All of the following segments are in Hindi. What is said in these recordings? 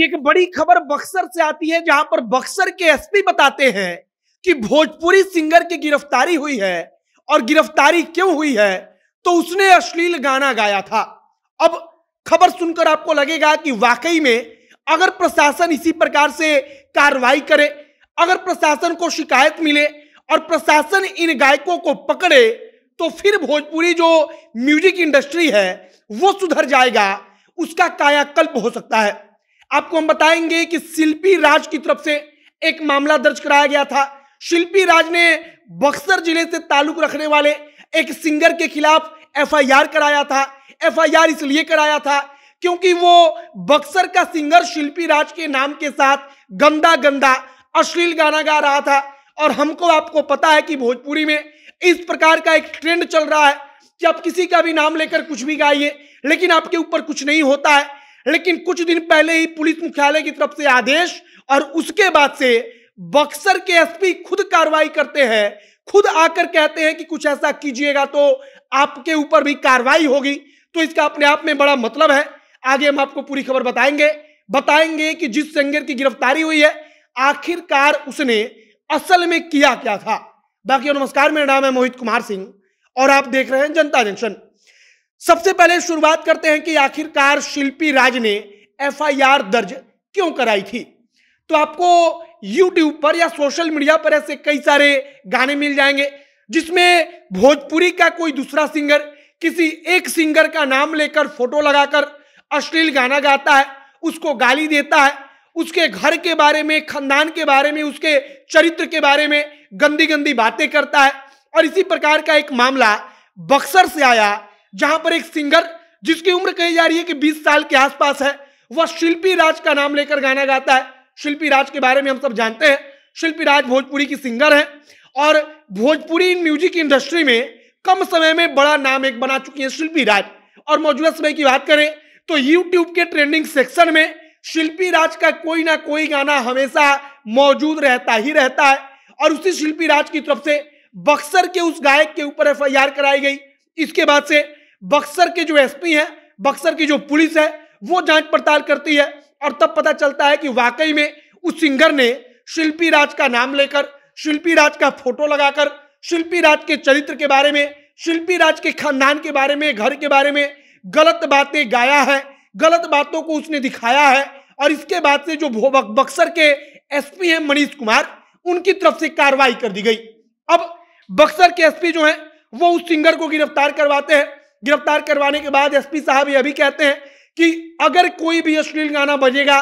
कि एक बड़ी खबर बक्सर से आती है जहां पर बक्सर के एसपी बताते हैं कि भोजपुरी सिंगर की गिरफ्तारी हुई है और गिरफ्तारी क्यों हुई है तो उसने अश्लील गाना गाया था अब खबर सुनकर आपको लगेगा कि वाकई में अगर प्रशासन इसी प्रकार से कार्रवाई करे अगर प्रशासन को शिकायत मिले और प्रशासन इन गायकों को पकड़े तो फिर भोजपुरी जो म्यूजिक इंडस्ट्री है वो सुधर जाएगा उसका कायाकल्प हो सकता है आपको हम बताएंगे कि शिल्पी राज की तरफ से एक मामला दर्ज कराया गया था शिल्पी राज ने बक्सर जिले से ताल्लुक रखने वाले एक सिंगर के खिलाफ एफआईआर कराया था एफआईआर इसलिए कराया था क्योंकि वो बक्सर का सिंगर शिल्पी राज के नाम के साथ गंदा गंदा अश्लील गाना गा रहा था और हमको आपको पता है कि भोजपुरी में इस प्रकार का एक ट्रेंड चल रहा है कि आप किसी का भी नाम लेकर कुछ भी गाइए लेकिन आपके ऊपर कुछ नहीं होता है लेकिन कुछ दिन पहले ही पुलिस मुख्यालय की तरफ से आदेश और उसके बाद से बक्सर के एसपी खुद कार्रवाई करते हैं खुद आकर कहते हैं कि कुछ ऐसा कीजिएगा तो आपके ऊपर भी कार्रवाई होगी तो इसका अपने आप में बड़ा मतलब है आगे हम आपको पूरी खबर बताएंगे बताएंगे कि जिस सेंगर की गिरफ्तारी हुई है आखिरकार उसने असल में किया क्या था बाकी नमस्कार मेरा नाम है मोहित कुमार सिंह और आप देख रहे हैं जनता जंक्शन सबसे पहले शुरुआत करते हैं कि आखिरकार शिल्पी राज ने एफआईआर दर्ज क्यों कराई थी तो आपको यूट्यूब पर या सोशल मीडिया पर ऐसे कई सारे गाने मिल जाएंगे जिसमें भोजपुरी का कोई दूसरा सिंगर किसी एक सिंगर का नाम लेकर फोटो लगाकर अश्लील गाना गाता है उसको गाली देता है उसके घर के बारे में खानदान के बारे में उसके चरित्र के बारे में गंदी गंदी बातें करता है और इसी प्रकार का एक मामला बक्सर से आया जहां पर एक सिंगर जिसकी उम्र कही जा रही है कि बीस साल के आसपास है वह शिल्पी राज का नाम लेकर गाना गाता है शिल्पी राज के बारे में हम सब जानते हैं शिल्पी राज भोजपुरी की सिंगर है और भोजपुरी म्यूजिक इंडस्ट्री में कम समय में बड़ा नाम एक बना चुकी है शिल्पी राज और मौजूदा समय की बात करें तो यूट्यूब के ट्रेंडिंग सेक्शन में शिल्पी राज का कोई ना कोई गाना हमेशा मौजूद रहता ही रहता है और उसी शिल्पी राज की तरफ से बक्सर के उस गायक के ऊपर एफ कराई गई इसके बाद से बक्सर के जो एसपी हैं बक्सर की जो पुलिस है वो जांच पड़ताल करती है और तब पता चलता है कि वाकई में उस सिंगर ने शिल्पी राज का नाम लेकर शिल्पी राज का फोटो लगाकर शिल्पी राज के चरित्र के बारे में शिल्पी राज के खानदान के बारे में घर के बारे में गलत बातें गाया है गलत बातों को उसने दिखाया है और इसके बाद से जो बक्सर के एसपी हैं मनीष कुमार उनकी तरफ से कार्रवाई कर दी गई अब बक्सर के एसपी जो हैं वो उस सिंगर को गिरफ्तार करवाते हैं गिरफ्तार करवाने के बाद एसपी साहब यह भी कहते हैं कि अगर कोई भी अश्लील गाना बजेगा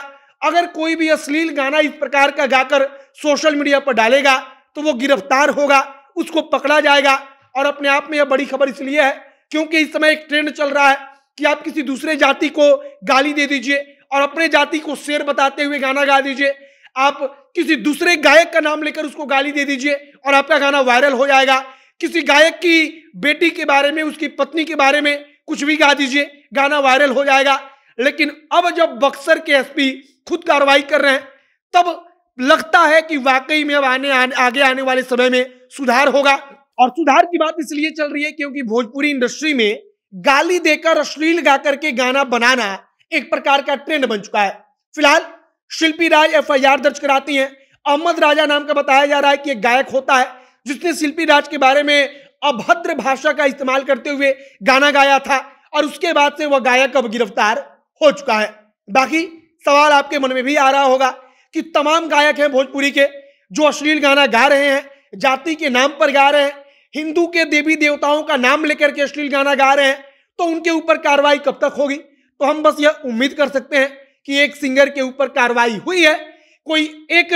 अगर कोई भी अश्लील गाना इस प्रकार का गाकर सोशल मीडिया पर डालेगा तो वो गिरफ्तार होगा उसको पकड़ा जाएगा और अपने आप में यह बड़ी खबर इसलिए है क्योंकि इस समय एक ट्रेंड चल रहा है कि आप किसी दूसरे जाति को गाली दे दीजिए और अपने जाति को शेर बताते हुए गाना गा दीजिए आप किसी दूसरे गायक का नाम लेकर उसको गाली दे दीजिए और आपका गाना वायरल हो जाएगा किसी गायक की बेटी के बारे में उसकी पत्नी के बारे में कुछ भी गा दीजिए गाना वायरल हो जाएगा लेकिन अब जब बक्सर के एसपी खुद कार्रवाई कर रहे हैं तब लगता है कि वाकई में अब आने आगे आने वाले समय में सुधार होगा और सुधार की बात इसलिए चल रही है क्योंकि भोजपुरी इंडस्ट्री में गाली देकर अश्लील गा करके गाना बनाना एक प्रकार का ट्रेंड बन चुका है फिलहाल शिल्पी राज एफ दर्ज कराती हैं अहमद राजा नाम का बताया जा रहा है कि एक गायक होता है जिसने शिल्पी राज के बारे में अभद्र भाषा का इस्तेमाल करते हुए गाना गाया था और उसके बाद से वह गायक अब गिरफ्तार हो चुका है बाकी सवाल आपके मन में भी आ रहा होगा कि तमाम गायक हैं भोजपुरी के जो अश्लील गाना गा रहे हैं जाति के नाम पर गा रहे हैं हिंदू के देवी देवताओं का नाम लेकर के अश्लील गाना गा रहे हैं तो उनके ऊपर कार्रवाई कब तक होगी तो हम बस यह उम्मीद कर सकते हैं कि एक सिंगर के ऊपर कार्रवाई हुई है कोई एक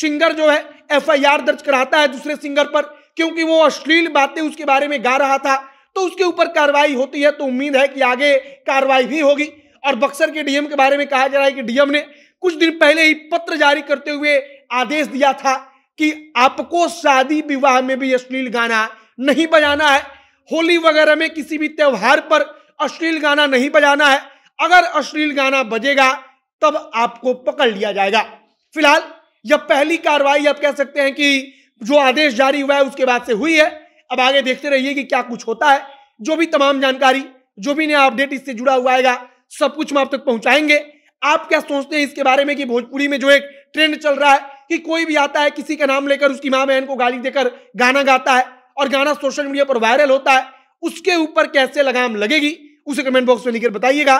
सिंगर जो है एफआईआर दर्ज कराता है दूसरे सिंगर पर क्योंकि वो अश्लील बातें उसके बारे में गा रहा था तो उसके ऊपर कार्रवाई होती है तो उम्मीद है कि आगे कार्रवाई भी होगी और बक्सर के डीएम के बारे में कहा जा रहा है कि डीएम ने कुछ दिन पहले ही पत्र जारी करते हुए आदेश दिया था कि आपको शादी विवाह में भी अश्लील गाना नहीं बजाना है होली वगैरह में किसी भी त्यौहार पर अश्लील गाना नहीं बजाना है अगर अश्लील गाना बजेगा तब आपको पकड़ लिया जाएगा फिलहाल यह पहली कार्रवाई आप कह सकते हैं कि जो आदेश जारी हुआ है उसके बाद से हुई है अब आगे देखते रहिए कि क्या कुछ होता है जो भी तमाम जानकारी जो भी नया अपडेट इससे जुड़ा हुआ आएगा सब कुछ हम आप तक पहुंचाएंगे आप क्या सोचते हैं इसके बारे में कि भोजपुरी में जो एक ट्रेंड चल रहा है कि कोई भी आता है किसी का नाम लेकर उसकी माँ बहन को गाली देकर गाना गाता है और गाना सोशल मीडिया पर वायरल होता है उसके ऊपर कैसे लगाम लगेगी उसे कमेंट बॉक्स में लिखकर बताइएगा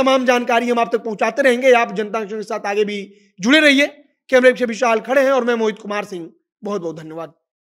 तमाम जानकारी हम आप तक पहुंचाते रहेंगे आप जनता के साथ आगे भी जुड़े रहिए कैमरे विशाल खड़े हैं और मैं मोहित कुमार सिंह बहुत बहुत धन्यवाद